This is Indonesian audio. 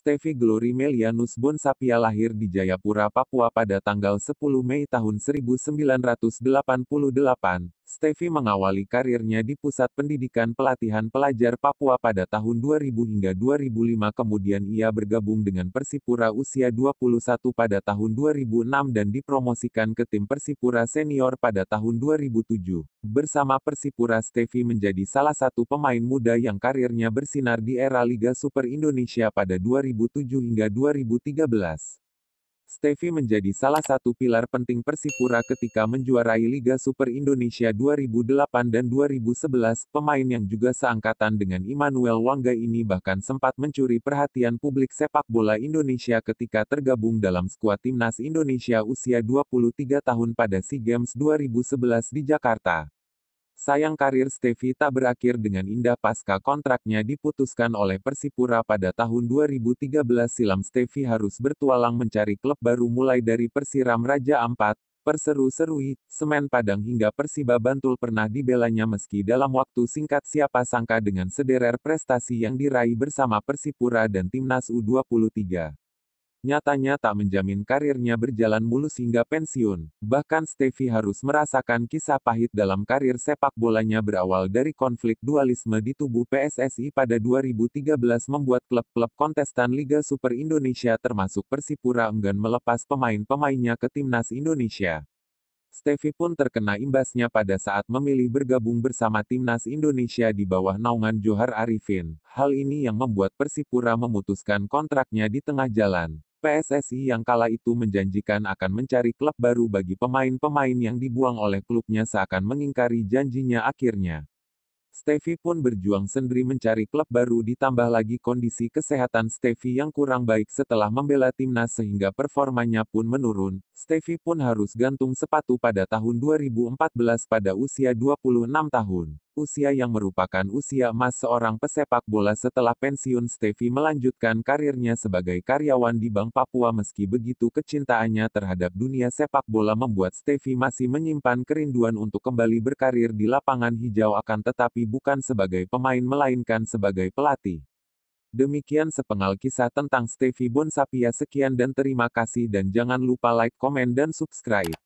Stevie Glory Melianus Bonsapia lahir di Jayapura, Papua pada tanggal 10 Mei tahun 1988. Stevie mengawali karirnya di Pusat Pendidikan Pelatihan Pelajar Papua pada tahun 2000 hingga 2005 kemudian ia bergabung dengan Persipura usia 21 pada tahun 2006 dan dipromosikan ke tim Persipura Senior pada tahun 2007. Bersama Persipura Stevie menjadi salah satu pemain muda yang karirnya bersinar di era Liga Super Indonesia pada 2007 hingga 2013. Stevie menjadi salah satu pilar penting Persipura ketika menjuarai Liga Super Indonesia 2008 dan 2011. Pemain yang juga seangkatan dengan Immanuel Wangga ini bahkan sempat mencuri perhatian publik sepak bola Indonesia ketika tergabung dalam skuad timnas Indonesia usia 23 tahun pada SEA Games 2011 di Jakarta. Sayang karir Stevie tak berakhir dengan indah pasca kontraknya diputuskan oleh Persipura pada tahun 2013 silam Stevie harus bertualang mencari klub baru mulai dari Persiram Raja Ampat, Perseru-Serui, Semen Padang hingga Persiba Bantul pernah dibelanya meski dalam waktu singkat siapa sangka dengan sederer prestasi yang diraih bersama Persipura dan Timnas U23 nyatanya tak menjamin karirnya berjalan mulus hingga pensiun. Bahkan Stevie harus merasakan kisah pahit dalam karir sepak bolanya berawal dari konflik dualisme di tubuh PSSI pada 2013 membuat klub-klub kontestan Liga Super Indonesia termasuk Persipura enggan melepas pemain-pemainnya ke timnas Indonesia. Stevie pun terkena imbasnya pada saat memilih bergabung bersama timnas Indonesia di bawah naungan Johar Arifin. Hal ini yang membuat Persipura memutuskan kontraknya di tengah jalan. PSSI yang kala itu menjanjikan akan mencari klub baru bagi pemain-pemain yang dibuang oleh klubnya seakan mengingkari janjinya akhirnya. Stevie pun berjuang sendiri mencari klub baru ditambah lagi kondisi kesehatan Stevie yang kurang baik setelah membela timnas sehingga performanya pun menurun, Stevie pun harus gantung sepatu pada tahun 2014 pada usia 26 tahun, usia yang merupakan usia emas seorang pesepak bola setelah pensiun Stevie melanjutkan karirnya sebagai karyawan di Bank Papua meski begitu kecintaannya terhadap dunia sepak bola membuat Stevie masih menyimpan kerinduan untuk kembali berkarir di lapangan hijau akan tetapi bukan sebagai pemain melainkan sebagai pelatih. Demikian sepengal kisah tentang Stevie Bonsapia sekian dan terima kasih dan jangan lupa like, komen dan subscribe.